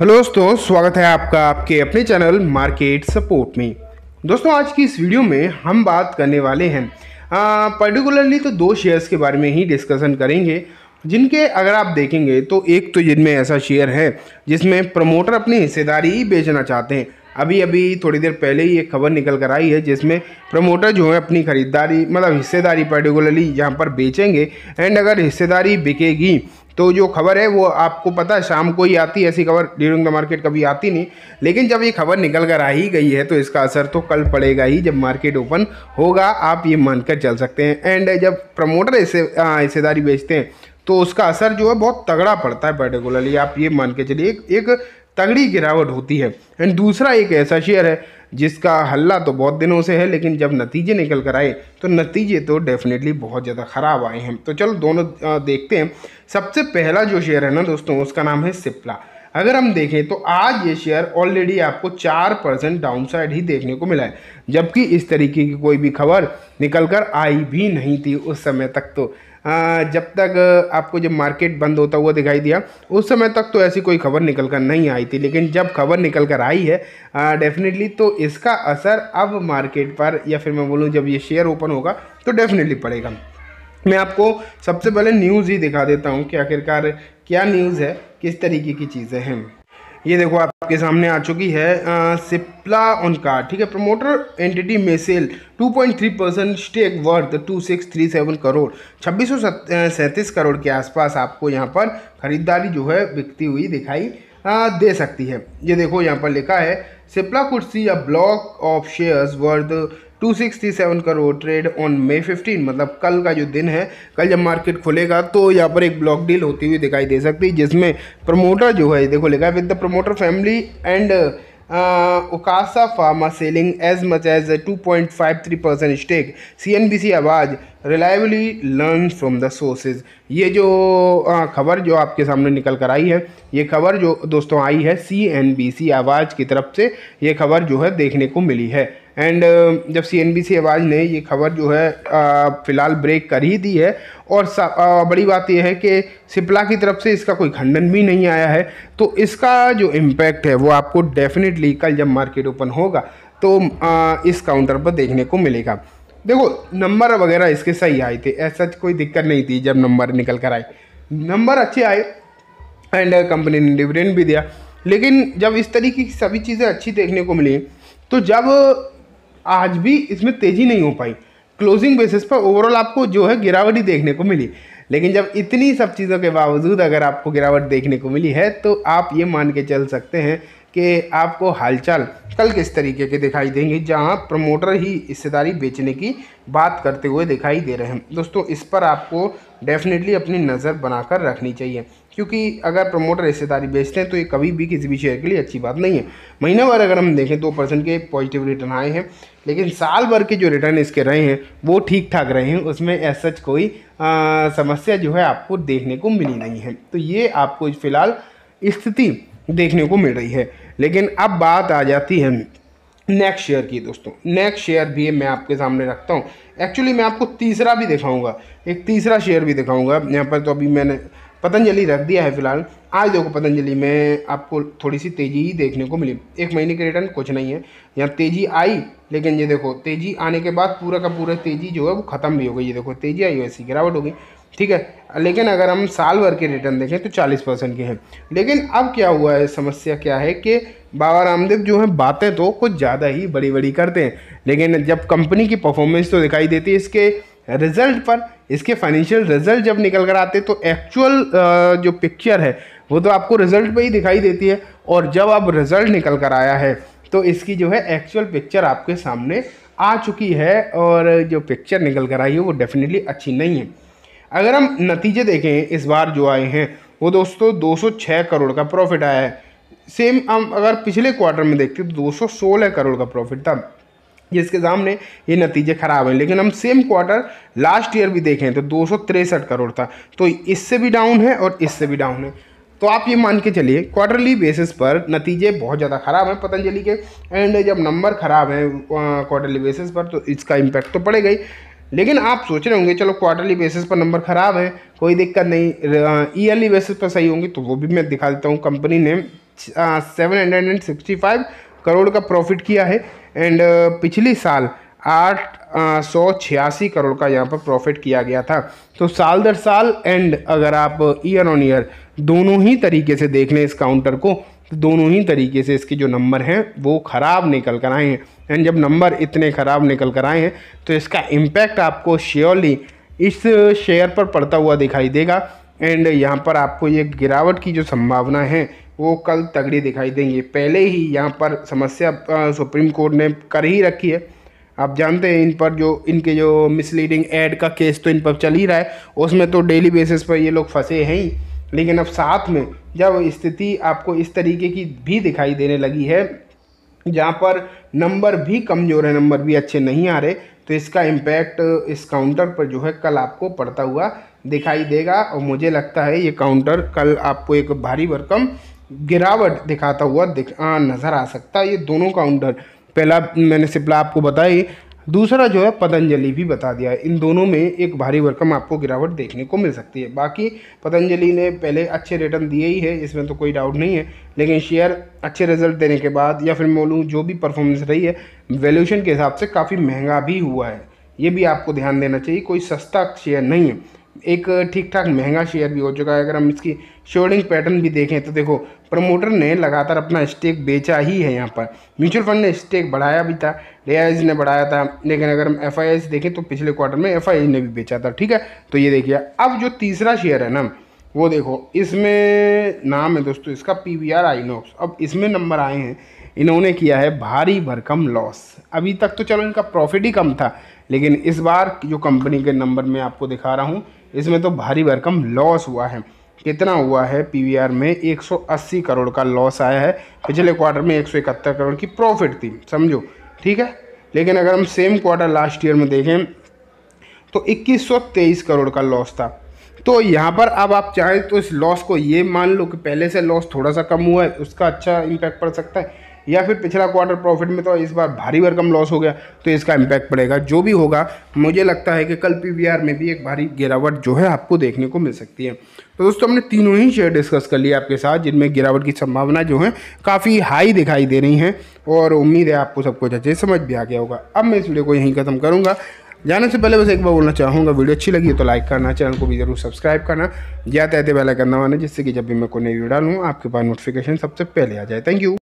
hello दोस्तों स्वागत है आपका आपके अपने चैनल मार्केट सपोर्ट में दोस्तों आज की इस वीडियो में हम बात करने वाले हैं पर्टिकुलरली तो दो शेयर्स के बारे में ही डिस्कशन करेंगे जिनके अगर आप देखेंगे तो एक तो जिनमें ऐसा शेयर है जिसमें प्रमोटर अपनी हिस्सेदारी बेचना चाहते हैं अभी अभी थोड़ी देर पहले ही एक खबर निकल कर आई है जिसमें प्रमोटर जो है अपनी खरीदारी मतलब हिस्सेदारी पर्टिकुलरली यहाँ पर बेचेंगे एंड अगर हिस्सेदारी बिकेगी तो जो खबर है वो आपको पता है शाम को ही आती है ऐसी खबर ड्यूरिंग द मार्केट कभी आती नहीं लेकिन जब ये खबर निकल कर आ ही गई है तो इसका असर तो कल पड़ेगा ही जब मार्केट ओपन होगा आप ये मानकर चल सकते हैं एंड जब प्रमोटर ऐसे हिस्सेदारी बेचते हैं तो उसका असर जो है बहुत तगड़ा पड़ता है पर्टिकुलरली आप ये मान के चलिए एक, एक तगड़ी गिरावट होती है एंड दूसरा एक ऐसा शेयर है जिसका हल्ला तो बहुत दिनों से है लेकिन जब नतीजे निकल कर आए तो नतीजे तो डेफिनेटली बहुत ज़्यादा ख़राब आए हैं तो चलो दोनों देखते हैं सबसे पहला जो शेयर है ना दोस्तों उसका नाम है सिप्ला अगर हम देखें तो आज ये शेयर ऑलरेडी आपको चार परसेंट डाउन साइड ही देखने को मिला है जबकि इस तरीके की कोई भी खबर निकल कर आई भी नहीं थी उस समय तक तो जब तक आपको जब मार्केट बंद होता हुआ दिखाई दिया उस समय तक तो ऐसी कोई खबर निकल कर नहीं आई थी लेकिन जब खबर निकल कर आई है डेफिनेटली तो इसका असर अब मार्केट पर या फिर मैं बोलूँ जब ये शेयर ओपन होगा तो डेफिनेटली पड़ेगा मैं आपको सबसे पहले न्यूज़ ही दिखा देता हूँ कि आखिरकार क्या न्यूज़ है किस तरीके की चीज़ें हैं ये देखो आपके सामने आ चुकी है सिप्ला उनका ठीक है प्रमोटर एंटिटी में sell 2.3 percent stake worth 2637 crore छब्बीस सैंतीस करोड़ के आसपास आपको यहाँ पर खरीदारी जो है बिकती हुई दिखाई आ, दे सकती है ये देखो यहाँ पर लिखा है सिप्ला कुर्सी या block of shares worth 267 crore trade on May 15 मतलब कल का जो दिन है कल जब मार्केट खुलेगा तो यहाँ पर एक ब्लॉक डील होती हुई दिखाई दे सकती है जिसमें प्रमोटर जो है देखो लिखा है with the promoter family and Okasa Pharma selling as much as 2.53 percent stake C Awaaz reliably learn from the sources ये जो खबर जो आपके सामने निकल कर आई है ये खबर जो दोस्तों आई है सी आवाज़ की तरफ से ये खबर जो है देखने को मिली है एंड um, जब सी सी आवाज़ ने ये खबर जो है फ़िलहाल ब्रेक कर ही दी है और आ, बड़ी बात यह है कि सिप्ला की तरफ से इसका कोई खंडन भी नहीं आया है तो इसका जो इम्पैक्ट है वो आपको डेफिनेटली कल जब मार्केट ओपन होगा तो आ, इस काउंटर पर देखने को मिलेगा देखो नंबर वगैरह इसके सही आए थे ऐसा कोई दिक्कत नहीं थी जब नंबर निकल कर आए नंबर अच्छे आए एंड कंपनी ने डिविडेंड भी दिया लेकिन जब इस तरीके की सभी चीज़ें अच्छी देखने को मिली तो जब आज भी इसमें तेज़ी नहीं हो पाई क्लोजिंग बेसिस पर ओवरऑल आपको जो है गिरावट ही देखने को मिली लेकिन जब इतनी सब चीज़ों के बावजूद अगर आपको गिरावट देखने को मिली है तो आप ये मान के चल सकते हैं कि आपको हालचाल कल किस तरीके के दिखाई देंगे जहां प्रमोटर ही हिस्सेदारी बेचने की बात करते हुए दिखाई दे रहे हैं दोस्तों इस पर आपको डेफिनेटली अपनी नज़र बनाकर रखनी चाहिए क्योंकि अगर प्रमोटर हिस्सेदारी बेचते हैं तो ये कभी भी किसी भी शेयर के लिए अच्छी बात नहीं है महीना भर अगर हम देखें दो परसेंट के पॉजिटिव रिटर्न आए हैं लेकिन साल भर के जो रिटर्न इसके रहे हैं वो ठीक ठाक रहे हैं उसमें ऐसा कोई आ, समस्या जो है आपको देखने को मिली नहीं है तो ये आपको फिलहाल स्थिति देखने को मिल रही है लेकिन अब बात आ जाती है नेक्स्ट शेयर की दोस्तों नेक्स्ट शेयर भी मैं आपके सामने रखता हूँ एक्चुअली मैं आपको तीसरा भी दिखाऊंगा एक तीसरा शेयर भी दिखाऊंगा यहाँ पर तो अभी मैंने पतंजलि रख दिया है फिलहाल आज देखो पतंजलि में आपको थोड़ी सी तेज़ी ही देखने को मिली एक महीने के रिटर्न कुछ नहीं है यहाँ तेज़ी आई लेकिन ये देखो तेज़ी आने के बाद पूरा का पूरा तेज़ी जो है वो ख़त्म भी हो गई ये देखो तेज़ी आई वैसी गिरावट हो गई ठीक है लेकिन अगर हम साल भर के रिटर्न देखें तो चालीस परसेंट के हैं लेकिन अब क्या हुआ है समस्या क्या है कि बाबा रामदेव जो है बातें तो कुछ ज़्यादा ही बड़ी बड़ी करते हैं लेकिन जब कंपनी की परफॉर्मेंस तो दिखाई देती है इसके रिजल्ट पर इसके फाइनेंशियल रिजल्ट जब निकल कर आते तो एक्चुअल जो पिक्चर है वो तो आपको रिजल्ट पे ही दिखाई देती है और जब अब रिजल्ट निकल कर आया है तो इसकी जो है एक्चुअल पिक्चर आपके सामने आ चुकी है और जो पिक्चर निकल कर आई है वो डेफिनेटली अच्छी नहीं है अगर हम नतीजे देखें इस बार जो आए हैं वो दोस्तों दो करोड़ का प्रॉफिट आया है सेम हम अगर पिछले क्वार्टर में देखते तो दो करोड़ का प्रॉफिट था जिसके सामने ये नतीजे ख़राब हैं लेकिन हम सेम क्वार्टर लास्ट ईयर भी देखें तो दो करोड़ था तो इससे भी डाउन है और इससे भी डाउन है तो आप ये मान के चलिए क्वार्टरली बेसिस पर नतीजे बहुत ज़्यादा ख़राब हैं पतंजलि के एंड जब नंबर ख़राब हैं क्वार्टरली बेसिस पर तो इसका इम्पैक्ट तो पड़ेगा ही लेकिन आप सोच रहे होंगे चलो क्वार्टरली बेसिस पर नंबर ख़राब है कोई दिक्कत नहीं ईयरली बेसिस पर सही होंगे तो वो भी मैं दिखा देता हूँ कंपनी ने seven hundred and sixty five crore का प्रॉफिट किया है एंड uh, पिछली साल आठ uh, सौ छियासी करोड़ का यहाँ पर प्रॉफिट किया गया था तो साल दर साल एंड अगर आप ईयर ऑन ईयर दोनों ही तरीके से देख लें इस काउंटर को तो दोनों ही तरीके से इसके जो नंबर हैं वो ख़राब निकल कर आए हैं एंड जब नंबर इतने ख़राब निकल कर आए हैं तो इसका इम्पैक्ट आपको श्योरली इस शेयर पर पड़ता हुआ दिखाई देगा एंड यहाँ पर आपको ये गिरावट की जो संभावना है वो कल तगड़ी दिखाई देंगे पहले ही यहाँ पर समस्या सुप्रीम कोर्ट ने कर ही रखी है आप जानते हैं इन पर जो इनके जो मिसलीडिंग एड का केस तो इन पर चल ही रहा है उसमें तो डेली बेसिस पर ये लोग फंसे हैं ही लेकिन अब साथ में जब स्थिति आपको इस तरीके की भी दिखाई देने लगी है जहाँ पर नंबर भी कमज़ोर है नंबर भी अच्छे नहीं आ रहे तो इसका इम्पैक्ट इस काउंटर पर जो है कल आपको पड़ता हुआ दिखाई देगा और मुझे लगता है ये काउंटर कल आपको एक भारी भरकम गिरावट दिखाता हुआ दिख आ, नज़र आ सकता है ये दोनों काउंटर पहला मैंने सिप्ला आपको बताई दूसरा जो है पतंजलि भी बता दिया है इन दोनों में एक भारी भरकम आपको गिरावट देखने को मिल सकती है बाकी पतंजलि ने पहले अच्छे रिटर्न दिए ही है इसमें तो कोई डाउट नहीं है लेकिन शेयर अच्छे रिजल्ट देने के बाद या फिर मोलू जो भी परफॉर्मेंस रही है वैल्यूशन के हिसाब से काफ़ी महंगा भी हुआ है ये भी आपको ध्यान देना चाहिए कोई सस्ता शेयर नहीं है एक ठीक ठाक महंगा शेयर भी हो चुका है अगर हम इसकी शोल्डिंग पैटर्न भी देखें तो देखो प्रमोटर ने लगातार अपना स्टेक बेचा ही है यहाँ पर म्यूचुअल फंड ने स्टेक बढ़ाया भी था रियाज ने बढ़ाया था लेकिन अगर हम एफ देखें तो पिछले क्वार्टर में एफ ने भी बेचा था ठीक है तो ये देखिए अब जो तीसरा शेयर है ना वो देखो इसमें नाम है दोस्तों इसका पी वी आर अब इसमें नंबर आए हैं इन्होंने किया है भारी भरकम लॉस अभी तक तो चलो इनका प्रॉफिट ही कम था लेकिन इस बार जो कंपनी के नंबर मैं आपको दिखा रहा हूँ इसमें तो भारी भरकम लॉस हुआ है कितना हुआ है पीवीआर में 180 करोड़ का लॉस आया है पिछले क्वार्टर में एक करोड़ की प्रॉफिट थी समझो ठीक है लेकिन अगर हम सेम क्वार्टर लास्ट ईयर में देखें तो इक्कीस करोड़ का लॉस था तो यहाँ पर अब आप चाहें तो इस लॉस को ये मान लो कि पहले से लॉस थोड़ा सा कम हुआ है उसका अच्छा इम्पैक्ट पड़ सकता है या फिर पिछला क्वार्टर प्रॉफिट में तो इस बार भारी भरकम लॉस हो गया तो इसका इम्पैक्ट पड़ेगा जो भी होगा मुझे लगता है कि कल पी में भी एक भारी गिरावट जो है आपको देखने को मिल सकती है तो दोस्तों हमने तीनों ही शेयर डिस्कस कर लिए आपके साथ जिनमें गिरावट की संभावना जो है काफ़ी हाई दिखाई दे रही है और उम्मीद है आपको सब कुछ अच्छे समझ भी आ गया होगा अब मैं इस वीडियो को यहीं ख़त्म करूँगा जाने से पहले बस एक बार बोलना चाहूँगा वीडियो अच्छी लगी तो लाइक करना चैनल को भी जरूर सब्सक्राइब करना या तहते बेल आइकन दबाना जिससे कि जब भी मैं कोई नई वीडियो डालूँ आपके पास नोटिफिकेशन सबसे पहले आ जाए थैंक यू